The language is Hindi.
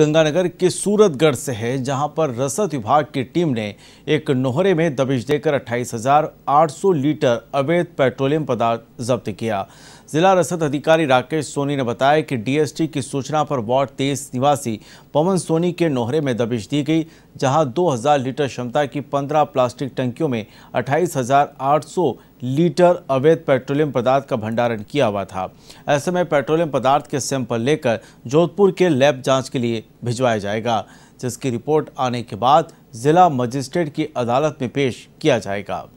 गंगानगर के सूरतगढ़ से है जहां पर रसद विभाग की टीम ने एक नोहरे में दबिश देकर 28,800 लीटर अवैध पेट्रोलियम पदार्थ जब्त किया जिला रसद अधिकारी राकेश सोनी ने बताया कि डीएसटी की सूचना पर वार्ड तेईस निवासी पवन सोनी के नोहरे में दबिश दी गई जहां 2000 लीटर क्षमता की 15 प्लास्टिक टंकियों में सौ लीटर अवैध पेट्रोलियम पदार्थ का भंडारण किया हुआ था ऐसे में पेट्रोलियम पदार्थ के सैंपल लेकर जोधपुर के लैब जांच के लिए भिजवाया जाएगा जिसकी रिपोर्ट आने के बाद जिला मजिस्ट्रेट की अदालत में पेश किया जाएगा